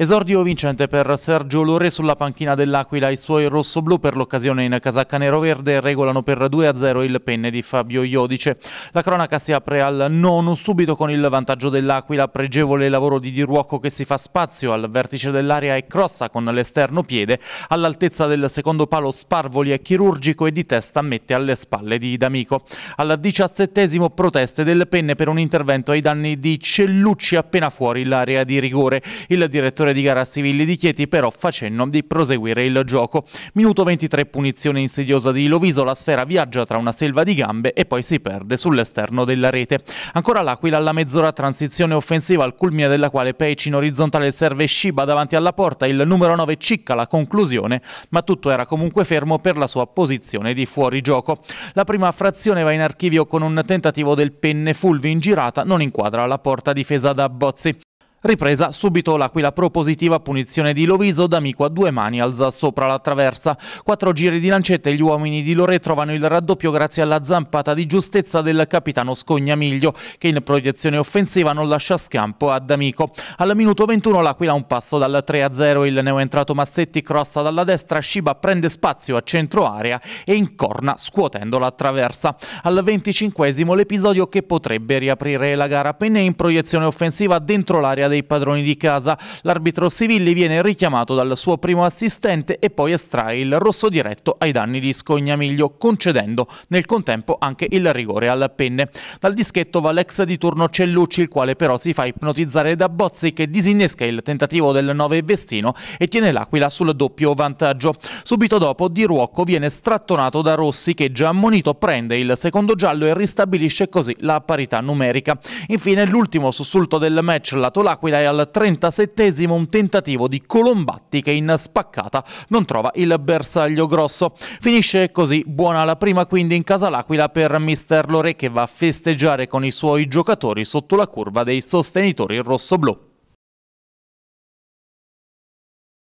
Esordio vincente per Sergio Lore sulla panchina dell'Aquila. I suoi rossoblù per l'occasione in casacca nero-verde regolano per 2-0 il penne di Fabio Iodice. La cronaca si apre al nono subito con il vantaggio dell'Aquila. Pregevole lavoro di Diruocco che si fa spazio al vertice dell'area e crossa con l'esterno piede. All'altezza del secondo palo Sparvoli è chirurgico e di testa mette alle spalle di D'Amico. Al diciassettesimo proteste del penne per un intervento ai danni di Cellucci appena fuori l'area di rigore. Il direttore direttore di gara Sivilli di Chieti però facendo di proseguire il gioco. Minuto 23 punizione insidiosa di Loviso, la sfera viaggia tra una selva di gambe e poi si perde sull'esterno della rete. Ancora l'Aquila alla mezz'ora transizione offensiva al culmine della quale Peici in orizzontale serve Shiba davanti alla porta, il numero 9 Cicca la conclusione, ma tutto era comunque fermo per la sua posizione di fuori gioco. La prima frazione va in archivio con un tentativo del penne Fulvi in girata, non inquadra la porta difesa da Bozzi. Ripresa subito l'Aquila propositiva punizione di Loviso, D'Amico a due mani alza sopra la traversa. Quattro giri di lancette e gli uomini di Lore trovano il raddoppio grazie alla zampata di giustezza del capitano Scognamiglio che in proiezione offensiva non lascia scampo a D'Amico. Al minuto 21 l'Aquila un passo dal 3-0, il neoentrato Massetti crossa dalla destra, Shiba prende spazio a centro area e incorna scuotendo la traversa. Al 25 l'episodio che potrebbe riaprire la gara penne in proiezione offensiva dentro l'area dei dei padroni di casa. L'arbitro Sivilli viene richiamato dal suo primo assistente e poi estrae il rosso diretto ai danni di Scognamiglio, concedendo nel contempo anche il rigore alla penne. Dal dischetto va l'ex di turno Cellucci, il quale però si fa ipnotizzare da Bozzi che disinnesca il tentativo del 9 Vestino e tiene l'Aquila sul doppio vantaggio. Subito dopo Di Ruocco viene strattonato da Rossi che già ammonito prende il secondo giallo e ristabilisce così la parità numerica. Infine l'ultimo sussulto del match lato l'Aquila L'Aquila è al 37esimo un tentativo di Colombatti che in spaccata non trova il bersaglio grosso. Finisce così buona la prima quindi in casa l'Aquila per Mister Lore che va a festeggiare con i suoi giocatori sotto la curva dei sostenitori rosso-blu.